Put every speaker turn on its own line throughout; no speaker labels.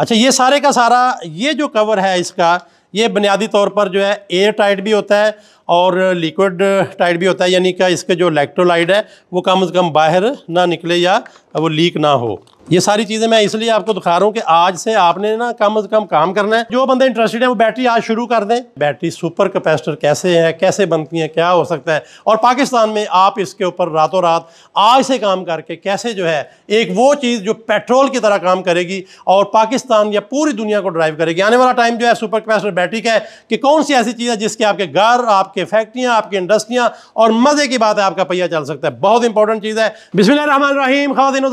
अच्छा ये सारे का सारा ये जो कवर है इसका ये बुनियादी तौर पर जो है एयर टाइट भी होता है और लिक्विड टाइट भी होता है यानी कि इसके जो इलेक्ट्रोलाइट है वो कम से कम बाहर ना निकले या वो लीक ना हो ये सारी चीज़ें मैं इसलिए आपको दिखा रहा हूँ कि आज से आपने ना कम से कम काम करना है जो बंदे इंटरेस्टेड है वो बैटरी आज शुरू कर दें बैटरी सुपर कैपेसिटर कैसे है कैसे बनती है क्या हो सकता है और पाकिस्तान में आप इसके ऊपर रातों रात आज से काम करके कैसे जो है एक वो चीज़ जो पेट्रोल की तरह काम करेगी और पाकिस्तान या पूरी दुनिया को ड्राइव करेगी आने वाला टाइम जो है सुपर कैपेसिटर बैटरी का है कि कौन सी ऐसी चीज़ है जिसके आपके घर आपके फैक्ट्रियाँ आपकी इंडस्ट्रियाँ और मज़े की बात है आपका पहिया चल सकता है बहुत इंपॉर्टेंट चीज़ है बिस्मिल रहीम खातिन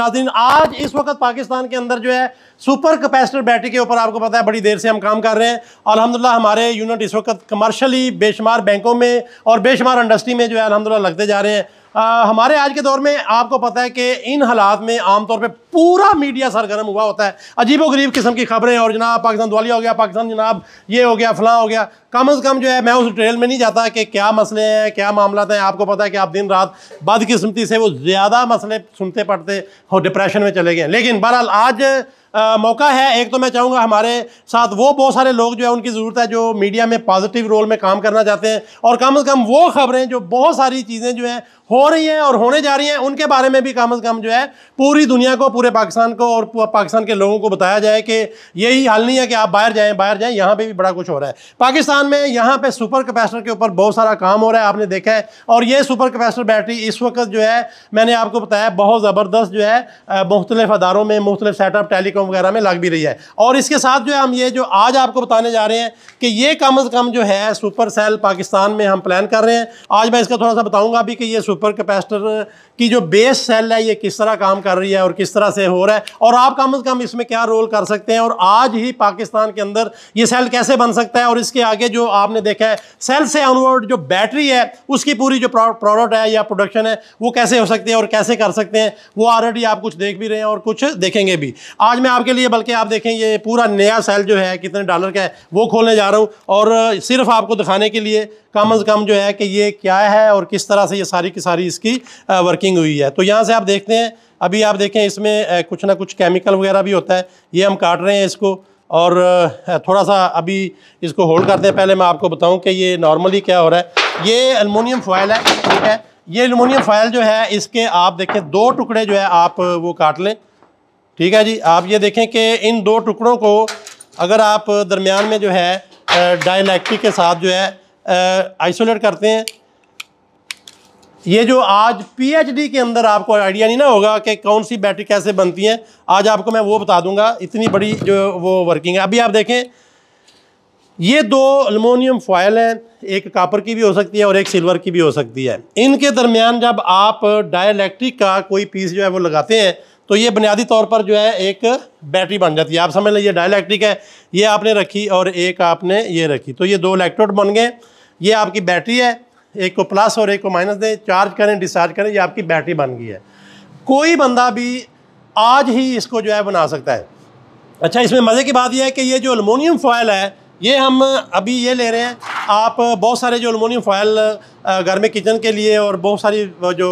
नाजिन आज इस वक्त पाकिस्तान के अंदर जो है सुपर कैपेसिटर बैटरी के ऊपर आपको पता है बड़ी देर से हम काम कर रहे हैं और अलहमदिल्ला हमारे यूनिट इस वक्त कमर्शली बेशुमार बैंकों में और बेशुमार इंडस्ट्री में जो है अलहमदिल्ला लगते जा रहे हैं आ, हमारे आज के दौर में आपको पता है कि इन हालात में आमतौर पर पूरा मीडिया सरगर्म हुआ होता है व गरीब किस्म की खबरें और जनाब पाकिस्तान दिवालिया हो गया पाकिस्तान जनाब ये हो गया फलां हो गया कम अज़ कम जो है मैं उस ट्रेल में नहीं जाता कि क्या मसले हैं क्या मामला हैं आपको पता है कि आप दिन रात बदकिस्मती से वो ज़्यादा मसले सुनते पड़ते और डिप्रेशन में चले गए लेकिन बहरहाल आज आ, मौका है एक तो मैं चाहूँगा हमारे साथ वो बहुत सारे लोग जो है उनकी ज़रूरत है जो मीडिया में पॉजिटिव रोल में काम करना चाहते हैं और कम अज़ कम वो खबरें जो बहुत सारी चीज़ें जो हैं हो रही हैं और होने जा रही हैं उनके बारे में भी कम अज़ कम जो है पूरी दुनिया को पूरे पाकिस्तान को और पाकिस्तान के लोगों को बताया जाए कि यही हाल नहीं है कि आप बाहर जाएं बाहर जाएं यहाँ पे भी बड़ा कुछ हो रहा है पाकिस्तान में यहाँ पे सुपर कैपेसिटर के ऊपर बहुत सारा काम हो रहा है आपने देखा है और ये सुपर कैपेसिटर बैटरी इस वक्त जो है मैंने आपको बताया बहुत ज़बरदस्त जो है मुख्तलिफ अदारों में मुख्तलिफ सेटअप टेलीकॉम वगैरह में लग भी रही है और इसके साथ जो है हम ये जो आज आपको बताने जा रहे हैं कि ये कम अज़ कम जो है सुपर सेल पाकिस्तान में हम प्लान कर रहे हैं आज मैं इसका थोड़ा सा बताऊँगा अभी कि ये सुपर कैपेसिटर की जो बेस सेल है ये किस तरह काम कर रही है और किस तरह से हो रहा है और आप कम अज़ कम इसमें क्या रोल कर सकते हैं और आज ही पाकिस्तान के अंदर ये सेल कैसे बन सकता है और इसके आगे जो आपने देखा है सेल से अनवर्ड जो बैटरी है उसकी पूरी जो प्रोडक्ट है या प्रोडक्शन है वो कैसे हो सकती है और कैसे कर सकते हैं वो ऑलरेडी आप कुछ देख भी रहे हैं और कुछ देखेंगे भी आज मैं आपके लिए बल्कि आप देखें ये पूरा नया सेल जो है कितने डॉलर का है वो खोलने जा रहा हूँ और सिर्फ आपको दिखाने के लिए कम अज़ कम जो है कि ये क्या है और किस तरह से ये सारी की सारी इसकी वर्किंग हुई है तो यहाँ से आप देखते हैं अभी आप देखें इसमें कुछ ना कुछ केमिकल वगैरह भी होता है ये हम काट रहे हैं इसको और थोड़ा सा अभी इसको होल्ड करते हैं पहले मैं आपको बताऊं कि ये नॉर्मली क्या हो रहा है ये अलमोनियम फॉयल है ठीक है ये अलमोनियम फॉयल जो है इसके आप देखें दो टुकड़े जो है आप वो काट लें ठीक है जी आप ये देखें कि इन दो टुकड़ों को अगर आप दरमियान में जो है डायलैक्टिक के साथ जो है आइसोलेट करते हैं ये जो आज पीएचडी के अंदर आपको आइडिया नहीं ना होगा कि कौन सी बैटरी कैसे बनती है आज आपको मैं वो बता दूंगा इतनी बड़ी जो वो वर्किंग है अभी आप देखें ये दो अलमोनियम फॉयल हैं एक कापर की भी हो सकती है और एक सिल्वर की भी हो सकती है इनके दरमियान जब आप डायलैक्ट्रिक का कोई पीस जो है वो लगाते हैं तो ये बुनियादी तौर पर जो है एक बैटरी बन जाती है आप समझ लें डायलैक्ट्रिक है ये आपने रखी और एक आपने ये रखी तो ये दो इलेक्ट्रोड बन गए ये आपकी बैटरी है एक को प्लस और एक को माइनस दें चार्ज करें डिस्चार्ज करें ये आपकी बैटरी बन गई है कोई बंदा भी आज ही इसको जो है बना सकता है अच्छा इसमें मज़े की बात यह है कि ये जो अलमोनियम फॉयल है ये हम अभी ये ले रहे हैं आप बहुत सारे जो अलमोनियम फॉयल घर में किचन के लिए और बहुत सारी जो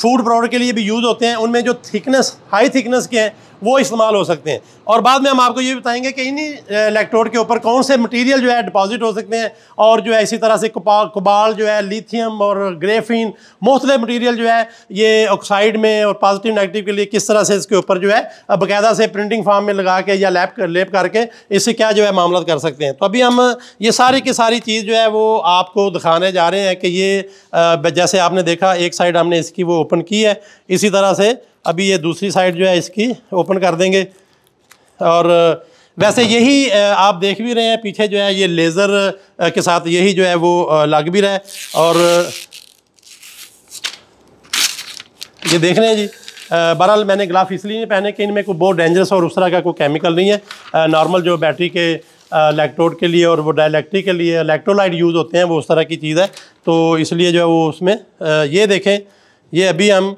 फूड प्रोडक्ट के लिए भी यूज़ होते हैं उनमें जो थिकनेस हाई थिकनेस के हैं वो इस्तेमाल हो सकते हैं और बाद में हम आपको ये बताएंगे कि इन्हीं इलेक्ट्रोड के ऊपर कौन से मटेरियल जो है डिपॉजिट हो सकते हैं और जो है इसी तरह से कुपाल कुबाल जो है लिथियम और ग्रेफिन मुख्तलिफ मटेरियल जो है ये ऑक्साइड में और पॉजिटिव नेगेटिव के लिए किस तरह से इसके ऊपर जो है बाकायदा से प्रिंटिंग फार्म में लगा के या लैप कर लेप करके इससे क्या जो है मामला कर सकते हैं तो अभी हम ये सारी की सारी चीज़ जो है वो आपको दिखाने जा रहे हैं कि ये जैसे आपने देखा एक साइड हमने इसकी वो ओपन की है इसी तरह से अभी ये दूसरी साइड जो है इसकी ओपन कर देंगे और वैसे यही आप देख भी रहे हैं पीछे जो है ये लेज़र के साथ यही जो है वो लग भी रहा है और ये देख रहे हैं जी बहरहाल मैंने ग्लाफ इसलिए नहीं पहने कि इनमें कोई बहुत डेंजरस और उस तरह का कोई केमिकल नहीं है नॉर्मल जो बैटरी के इलेक्ट्रोड के लिए और वो डायलैक्ट्रिक के लिए इलेक्ट्रोलाइट यूज़ होते हैं वो उस तरह की चीज़ है तो इसलिए जो है वो उसमें ये देखें ये अभी हम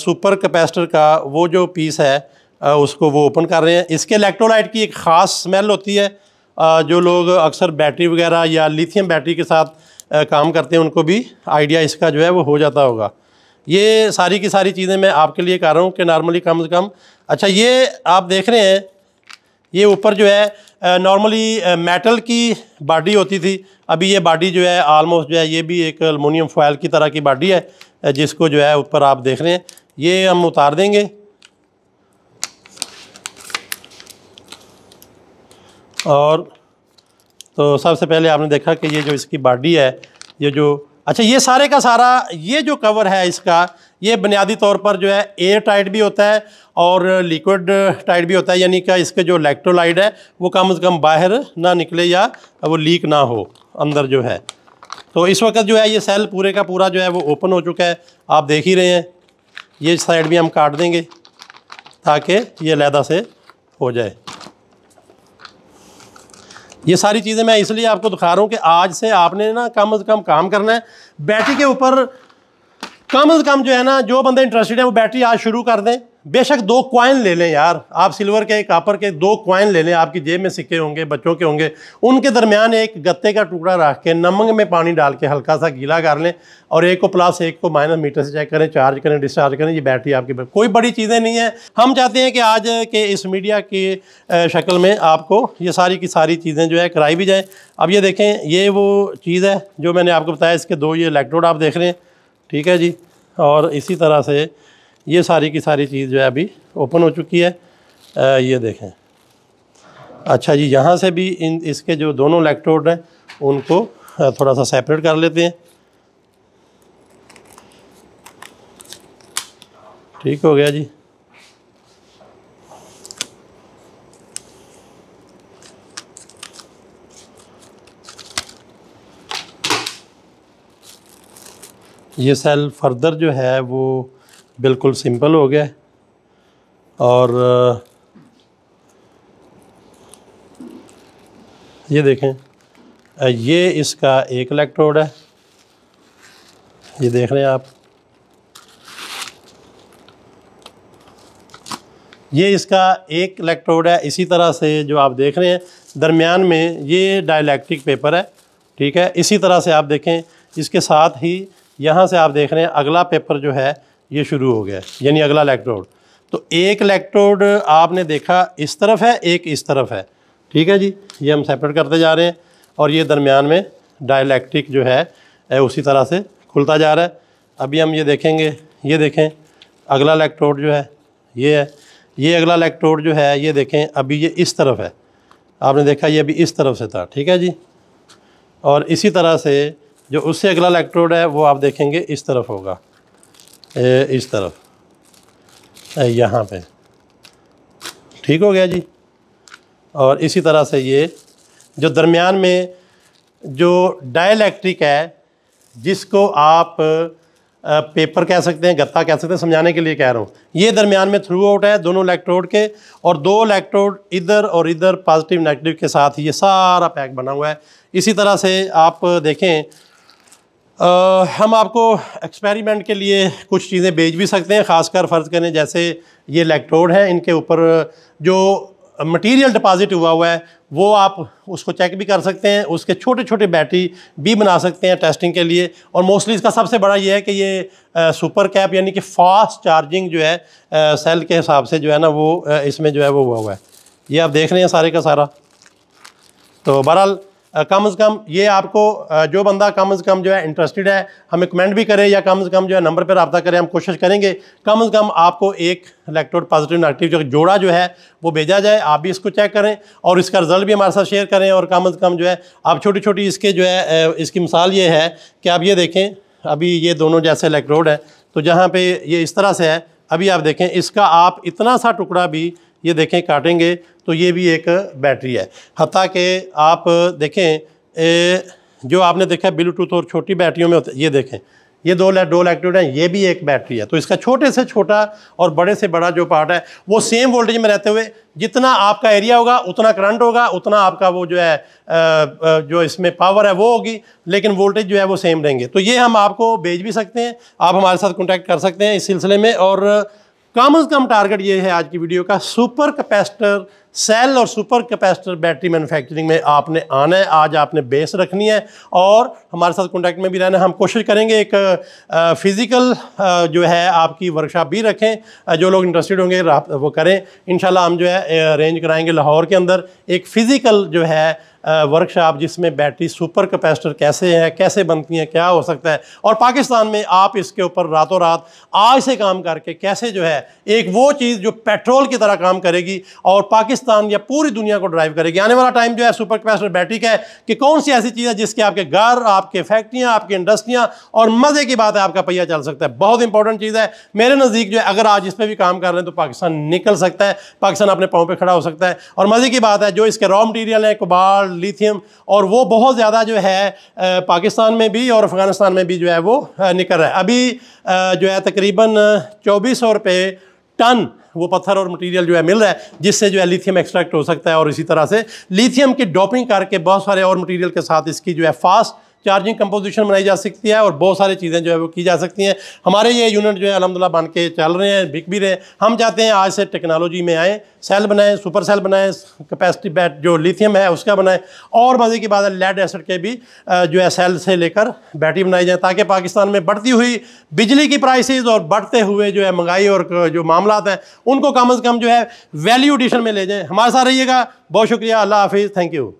सुपर कैपेसिटर का वो जो पीस है उसको वो ओपन कर रहे हैं इसके इलेक्ट्रोलाइट की एक ख़ास स्मेल होती है जो लोग अक्सर बैटरी वगैरह या लिथियम बैटरी के साथ काम करते हैं उनको भी आइडिया इसका जो है वो हो जाता होगा ये सारी की सारी चीज़ें मैं आपके लिए कर रहा हूँ कि नॉर्मली कम से कम अच्छा ये आप देख रहे हैं ये ऊपर जो है नॉर्मली मेटल की बाडी होती थी अभी ये बाडी जो है आलमोस्ट जो है ये भी एक अलमोनियम फॉयल की तरह की बाडी है जिसको जो है ऊपर आप देख रहे हैं ये हम उतार देंगे और तो सबसे पहले आपने देखा कि ये जो इसकी बाडी है ये जो अच्छा ये सारे का सारा ये जो कवर है इसका ये बुनियादी तौर पर जो है एयर टाइट भी होता है और लिक्विड टाइट भी होता है यानी कि इसके जो इलेक्ट्रोलाइट है वो कम से कम बाहर ना निकले या वो लीक ना हो अंदर जो है तो इस वक्त जो है ये सेल पूरे का पूरा जो है वो ओपन हो चुका है आप देख ही रहे हैं ये साइड भी हम काट देंगे ताकि ये लैदा से हो जाए ये सारी चीज़ें मैं इसलिए आपको दिखा रहा हूँ कि आज से आपने ना कम अज़ कम काम करना है बैटरी के ऊपर कम अज़ कम जो है ना जो बंदे इंटरेस्टेड है वो बैटरी आज शुरू कर दें बेशक दो क्वाइन ले लें यार आप सिल्वर के कापर के दो क्वाइन ले लें आपकी जेब में सिक्के होंगे बच्चों के होंगे उनके दरमियान एक गत्ते का टुकड़ा रख के नमक में पानी डाल के हल्का सा गीला कर लें और एक को प्लस एक को माइनस मीटर से चेक करें चार्ज करें डिस्चार्ज करें ये बैटरी आपकी कोई बड़ी चीज़ें नहीं है हम चाहते हैं कि आज के इस मीडिया की शक्ल में आपको ये सारी की सारी चीज़ें जो है कराई भी जाएँ अब ये देखें ये वो चीज़ है जो मैंने आपको बताया इसके दो ये इलेक्ट्रोड आप देख रहे हैं ठीक है जी और इसी तरह से ये सारी की सारी चीज़ जो है अभी ओपन हो चुकी है आ, ये देखें अच्छा जी यहाँ से भी इन इसके जो दोनों इलेक्ट्रोड हैं उनको थोड़ा सा सेपरेट कर लेते हैं ठीक हो गया जी ये सेल फर्दर जो है वो बिल्कुल सिंपल हो गया और ये देखें ये इसका एक इलेक्ट्रोड है ये देख रहे हैं आप ये इसका एक इलेक्ट्रोड है इसी तरह से जो आप देख रहे हैं दरमियान में ये डायलैक्ट्रिक पेपर है ठीक है इसी तरह से आप देखें इसके साथ ही यहाँ से आप देख रहे हैं अगला पेपर जो है ये शुरू हो गया यानी अगला इलेक्ट्रोड तो एक इलेक्ट्रोड आपने देखा इस तरफ है एक इस तरफ है ठीक है जी ये हम सेपरेट करते जा रहे हैं और ये दरमियान में डायलैक्ट्रिक जो है उसी तरह से खुलता जा रहा है अभी हम ये देखेंगे ये देखें अगला इलेक्ट्रोड जो है ये है ये अगला इलेक्ट्रोड जो है ये देखें अभी ये इस तरफ है आपने देखा ये अभी इस तरफ से था ठीक है जी और इसी तरह से जो उससे अगला इलेक्ट्रोड है वो आप देखेंगे इस तरफ होगा ए, इस तरफ यहाँ पे ठीक हो गया जी और इसी तरह से ये जो दरमियान में जो डाइलेक्ट्रिक है जिसको आप पेपर कह सकते हैं गत्ता कह सकते हैं समझाने के लिए कह रहा हूँ ये दरमियान में थ्रू आउट है दोनों इलेक्ट्रोड के और दो इलेक्ट्रोड इधर और इधर पॉजिटिव नेगेटिव के साथ ये सारा पैक बना हुआ है इसी तरह से आप देखें आ, हम आपको एक्सपेरिमेंट के लिए कुछ चीज़ें भेज भी सकते हैं ख़ासकर फ़र्ज़ करें जैसे ये इलेक्ट्रोड हैं इनके ऊपर जो मटेरियल डिपॉजिट हुआ हुआ है वो आप उसको चेक भी कर सकते हैं उसके छोटे छोटे बैटरी भी बना सकते हैं टेस्टिंग के लिए और मोस्टली इसका सबसे बड़ा ये है कि ये आ, सुपर कैप यानी कि फास्ट चार्जिंग जो है आ, सेल के हिसाब से जो है ना वो इसमें जो है वो हुआ हुआ है ये आप देख रहे हैं सारे का सारा तो बहरहाल कम से कम ये आपको जो बंदा कम से कम जो है इंटरेस्टेड है हमें कमेंट भी करें या कम से कम जो है नंबर पर रबा करें हम कोशिश करेंगे कम से कम आपको एक इलेक्ट्रोड पॉजिटिव नेगेटिव जो जोड़ा जो है वो भेजा जाए आप भी इसको चेक करें और इसका रिजल्ट भी हमारे साथ शेयर करें और कम से कम जो है आप छोटी छोटी इसके जो है इसकी मिसाल ये है कि आप ये देखें अभी ये दोनों जैसे इलेक्ट्रोड है तो जहाँ पर ये इस तरह से है अभी आप देखें इसका आप इतना सा टुकड़ा भी ये देखें काटेंगे तो ये भी एक बैटरी है हती के आप देखें ए, जो आपने देखा ब्लूटूथ और छोटी बैटरियों में ये देखें ये दो लै डोल एक्टिवेट है ये भी एक बैटरी है तो इसका छोटे से छोटा और बड़े से बड़ा जो पार्ट है वो सेम वोल्टेज में रहते हुए जितना आपका एरिया होगा उतना करंट होगा उतना आपका वो जो है जो इसमें पावर है वो होगी लेकिन वोल्टेज जो है वो सेम रहेंगे तो ये हम आपको भेज भी सकते हैं आप हमारे साथ कॉन्टैक्ट कर सकते हैं इस सिलसिले में और कम अज़ कम टारगेट ये है आज की वीडियो का सुपर कैपेसिटर सेल और सुपर कैपेसिटर बैटरी मैन्युफैक्चरिंग में आपने आना है आज आपने बेस रखनी है और हमारे साथ कॉन्टैक्ट में भी रहना हम कोशिश करेंगे एक फ़िज़िकल जो है आपकी वर्कशॉप भी रखें जो लोग इंटरेस्टेड होंगे वो करें इन हम जो है अरेंज कराएंगे लाहौर के अंदर एक फ़िज़िकल जो है वर्कशॉप जिसमें बैटरी सुपर कैपेसिटर कैसे है कैसे बनती हैं क्या हो सकता है और पाकिस्तान में आप इसके ऊपर रातों रात आज से काम करके कैसे जो है एक वो चीज़ जो पेट्रोल की तरह काम करेगी और पाकिस्तान या पूरी दुनिया को ड्राइव करेगी आने वाला टाइम जो है सुपर कैपेसिटर बैटरी का है कि कौन सी ऐसी चीज़ है जिसके आपके घर आपके फैक्ट्रियाँ आपकी इंडस्ट्रियाँ और मज़े की बात है आपका पहिया चल सकता है बहुत इंपॉर्टेंट चीज़ है मेरे नज़दीक जो है अगर आज इस पर भी काम कर रहे हैं तो पाकिस्तान निकल सकता है पाकिस्तान अपने पाँव पर खड़ा हो सकता है और मज़े की बात है जो इसके रॉ मटीरियल हैं कोबाल्ट लिथियम और वो बहुत ज़्यादा जो है पाकिस्तान में भी और अफ़गानिस्तान में भी जो है वो निकल रहा है अभी जो है तकरीबन चौबीस सौ रुपये टन वो पत्थर और मटेरियल जो है मिल रहा है जिससे जो है लिथियम एक्सट्रैक्ट हो सकता है और इसी तरह से लिथियम की डॉपिंग करके बहुत सारे और मटेरियल के साथ इसकी जो है फास्ट चार्जिंग कंपोजिशन बनाई जा सकती है और बहुत सारी चीज़ें जो है वो की जा सकती हैं हमारे ये यूनिट जो है अलहमदिल्ला बन के चल रहे हैं बिक भी रहे हैं हम चाहते हैं आज से टेक्नोलॉजी में आएँ सेल बनाएँ सुपर सेल बनाएँ कैपेसिटी बैट जो लिथियम है उसका बनाएँ और मज़े की बात है लेड एसिड के भी जो है सेल से लेकर बैटरी बनाई जाए ताकि पाकिस्तान में बढ़ती हुई बिजली की प्राइस और बढ़ते हुए जो है महंगाई और जो मामला हैं उनको कम अज़ कम जो है वैल्यू एडिशन में ले जाएँ हमारे साथ रहिएगा बहुत शुक्रिया अल्लाह हाफिज़ थैंक यू